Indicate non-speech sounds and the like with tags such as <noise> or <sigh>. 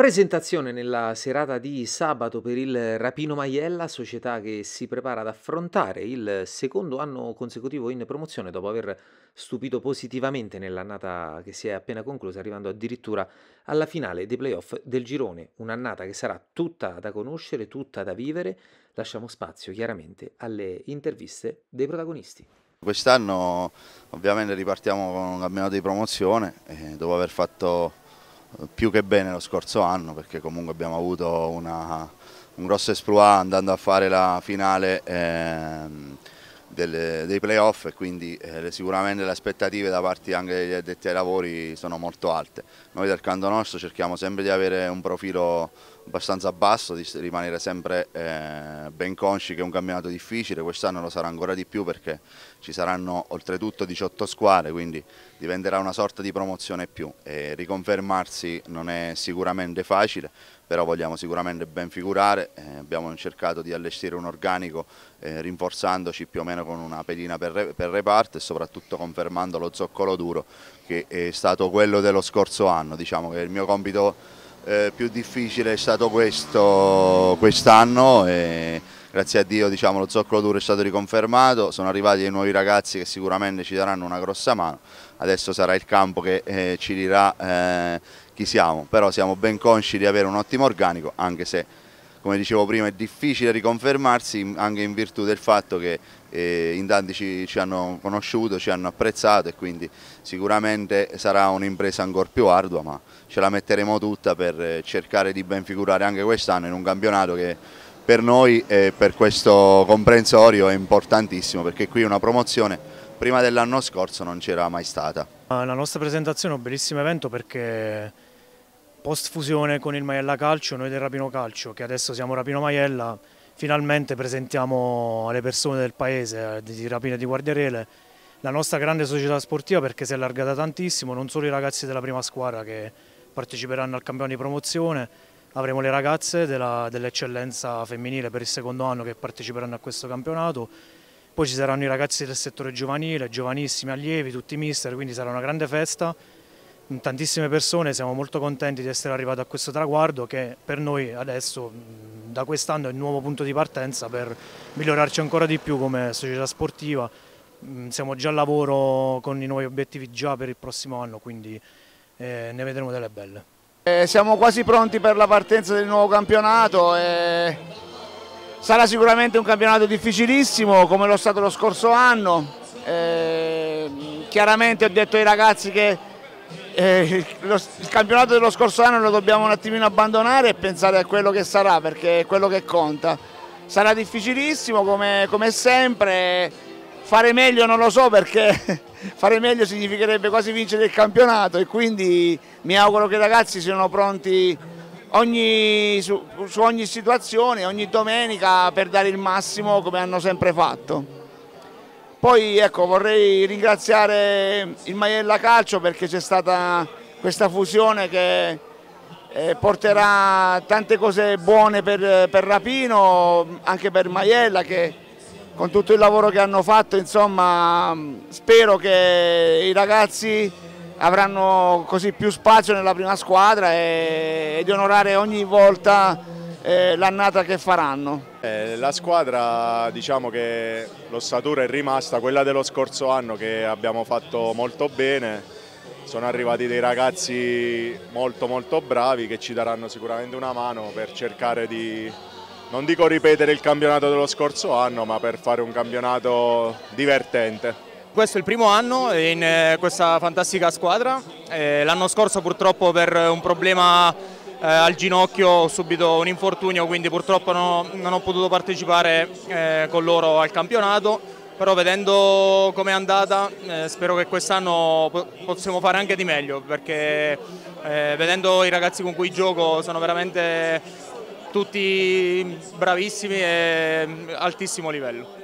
Presentazione nella serata di sabato per il Rapino Maiella, società che si prepara ad affrontare il secondo anno consecutivo in promozione dopo aver stupito positivamente nell'annata che si è appena conclusa, arrivando addirittura alla finale dei playoff del girone. Un'annata che sarà tutta da conoscere, tutta da vivere. Lasciamo spazio chiaramente alle interviste dei protagonisti. Quest'anno ovviamente ripartiamo con un campionato di promozione, eh, dopo aver fatto più che bene lo scorso anno perché comunque abbiamo avuto una, un grosso esploit andando a fare la finale ehm, delle, dei playoff e quindi eh, sicuramente le aspettative da parte anche degli addetti ai lavori sono molto alte. Noi del canto nostro cerchiamo sempre di avere un profilo abbastanza basso, di rimanere sempre eh, ben consci che è un campionato difficile, quest'anno lo sarà ancora di più perché ci saranno oltretutto 18 squadre, quindi diventerà una sorta di promozione più e riconfermarsi non è sicuramente facile, però vogliamo sicuramente ben figurare, eh, abbiamo cercato di allestire un organico eh, rinforzandoci più o meno con una pedina per, re, per reparto e soprattutto confermando lo zoccolo duro che è stato quello dello scorso anno, diciamo che il mio compito eh, più difficile è stato questo quest'anno e grazie a Dio diciamo, lo zoccolo duro è stato riconfermato, sono arrivati dei nuovi ragazzi che sicuramente ci daranno una grossa mano, adesso sarà il campo che eh, ci dirà eh, chi siamo, però siamo ben consci di avere un ottimo organico anche se come dicevo prima è difficile riconfermarsi anche in virtù del fatto che eh, in tanti ci, ci, hanno conosciuto, ci hanno apprezzato e quindi sicuramente sarà un'impresa ancora più ardua ma ce la metteremo tutta per eh, cercare di ben figurare anche quest'anno in un campionato che per noi e per questo comprensorio è importantissimo perché qui una promozione prima dell'anno scorso non c'era mai stata. La nostra presentazione è un bellissimo evento perché post fusione con il Maiella Calcio, noi del Rapino Calcio, che adesso siamo Rapino Maiella, finalmente presentiamo alle persone del paese eh, di Rapina di Guardiarele la nostra grande società sportiva perché si è allargata tantissimo, non solo i ragazzi della prima squadra che parteciperanno al campione di promozione, avremo le ragazze dell'eccellenza dell femminile per il secondo anno che parteciperanno a questo campionato, poi ci saranno i ragazzi del settore giovanile, giovanissimi allievi, tutti mister, quindi sarà una grande festa tantissime persone, siamo molto contenti di essere arrivati a questo traguardo che per noi adesso da quest'anno è il nuovo punto di partenza per migliorarci ancora di più come società sportiva, siamo già al lavoro con i nuovi obiettivi già per il prossimo anno quindi eh, ne vedremo delle belle. Eh, siamo quasi pronti per la partenza del nuovo campionato. E... Eh, sarà sicuramente un campionato difficilissimo come lo è stato lo scorso anno, eh, chiaramente ho detto ai ragazzi che eh, il campionato dello scorso anno lo dobbiamo un attimino abbandonare e pensare a quello che sarà perché è quello che conta. Sarà difficilissimo come, come sempre, fare meglio non lo so perché <laughs> fare meglio significherebbe quasi vincere il campionato e quindi mi auguro che i ragazzi siano pronti ogni, su, su ogni situazione, ogni domenica per dare il massimo come hanno sempre fatto. Poi ecco, vorrei ringraziare il Maiella Calcio perché c'è stata questa fusione che eh, porterà tante cose buone per, per, Rapino, anche per Maiella che con tutto il lavoro che hanno fatto insomma, spero che i ragazzi avranno così più spazio nella prima squadra e, e di onorare ogni volta eh, l'annata che faranno. Eh, la squadra diciamo che l'ossatura è rimasta quella dello scorso anno che abbiamo fatto molto bene, sono arrivati dei ragazzi molto molto bravi che ci daranno sicuramente una mano per cercare di, non dico ripetere il campionato dello scorso anno, ma per fare un campionato divertente. Questo è il primo anno in eh, questa fantastica squadra, eh, l'anno scorso purtroppo per un problema eh, al ginocchio ho subito un infortunio quindi purtroppo no, non ho potuto partecipare eh, con loro al campionato però vedendo com'è andata eh, spero che quest'anno po possiamo fare anche di meglio perché eh, vedendo i ragazzi con cui gioco sono veramente tutti bravissimi e mm, altissimo livello.